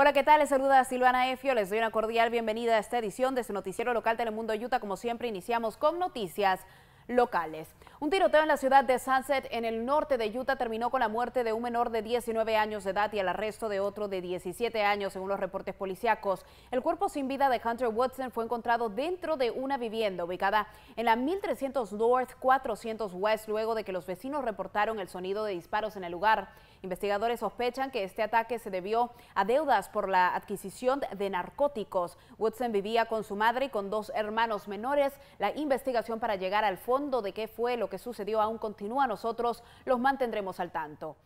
Hola, ¿qué tal? Les saluda Silvana Efio. Les doy una cordial bienvenida a esta edición de su este noticiero local Telemundo Utah. Como siempre, iniciamos con noticias locales. Un tiroteo en la ciudad de Sunset, en el norte de Utah, terminó con la muerte de un menor de 19 años de edad y el arresto de otro de 17 años, según los reportes policíacos. El cuerpo sin vida de Hunter Watson fue encontrado dentro de una vivienda ubicada en la 1300 North 400 West, luego de que los vecinos reportaron el sonido de disparos en el lugar. Investigadores sospechan que este ataque se debió a deudas por la adquisición de narcóticos. Watson vivía con su madre y con dos hermanos menores. La investigación para llegar al fondo de qué fue lo que sucedió aún continúa, nosotros los mantendremos al tanto.